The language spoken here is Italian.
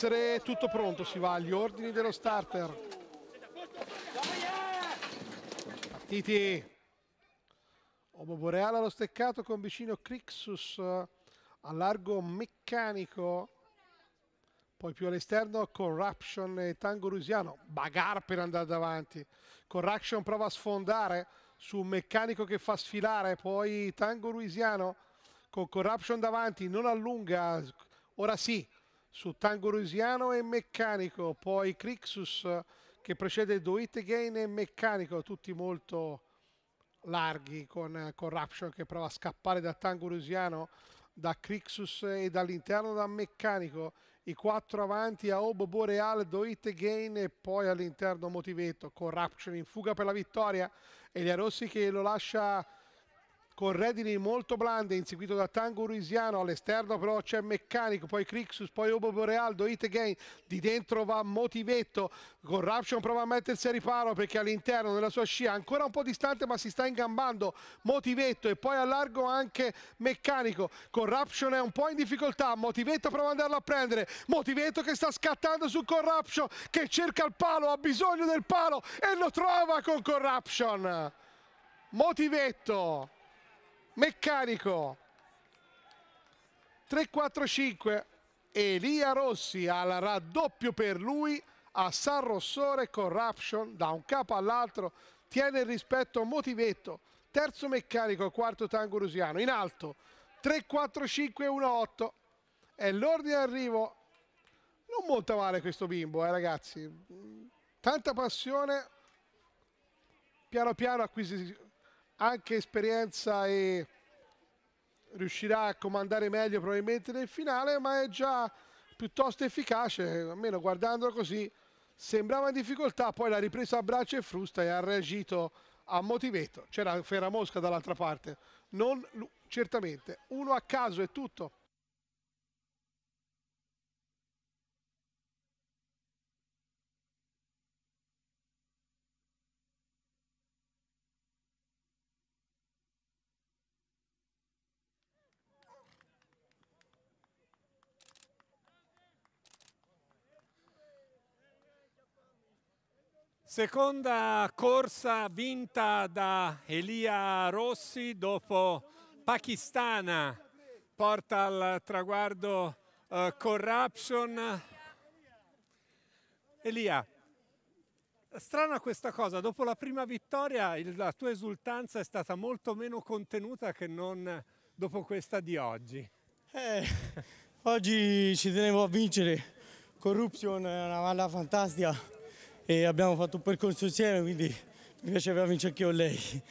essere tutto pronto, si va agli ordini dello starter. Partiti. Obo Boreale allo steccato con vicino Crixus a largo meccanico. Poi più all'esterno Corruption e Tango Rusiano. Bagar per andare davanti. Corruption prova a sfondare su un meccanico che fa sfilare. Poi Tango Ruisiano con Corruption davanti. Non allunga. Ora sì, su Tango Tangorisiano e Meccanico, poi Crixus che precede Do It Again e Meccanico, tutti molto larghi con, Corruption che prova a scappare da Tango Tangorisiano, da Crixus e dall'interno da Meccanico, i quattro avanti a Obo Boreal, Do It Again e poi all'interno Motivetto Corruption in fuga per la vittoria, Elia Rossi che lo lascia con redini molto blande inseguito da Tango Ruisiano all'esterno però c'è Meccanico poi Crixus poi Obo Borealdo Hit Again di dentro va Motivetto Corruption prova a mettersi a riparo perché all'interno della sua scia ancora un po' distante ma si sta ingambando Motivetto e poi a largo anche Meccanico Corruption è un po' in difficoltà Motivetto prova ad andarlo a prendere Motivetto che sta scattando su Corruption che cerca il palo ha bisogno del palo e lo trova con Corruption Motivetto Meccanico 3-4-5 Elia Rossi al raddoppio per lui a San Rossore Corruption da un capo all'altro tiene il rispetto Motivetto terzo meccanico quarto Tangurusiano in alto 3-4-5-1-8 è l'ordine d'arrivo non molto male questo bimbo eh ragazzi tanta passione piano piano acquisisce anche esperienza e riuscirà a comandare meglio probabilmente nel finale, ma è già piuttosto efficace, almeno guardandolo così, sembrava in difficoltà, poi l'ha ripresa a braccio e frusta e ha reagito a motivetto. C'era Ferramosca dall'altra parte, non certamente, uno a caso è tutto. Seconda corsa vinta da Elia Rossi dopo Pakistana, porta al traguardo uh, Corruption. Elia, strana questa cosa, dopo la prima vittoria la tua esultanza è stata molto meno contenuta che non dopo questa di oggi. Eh, oggi ci tenevo a vincere, Corruption è una valla fantastica e abbiamo fatto un percorso insieme, quindi mi piaceva vincere anche io lei.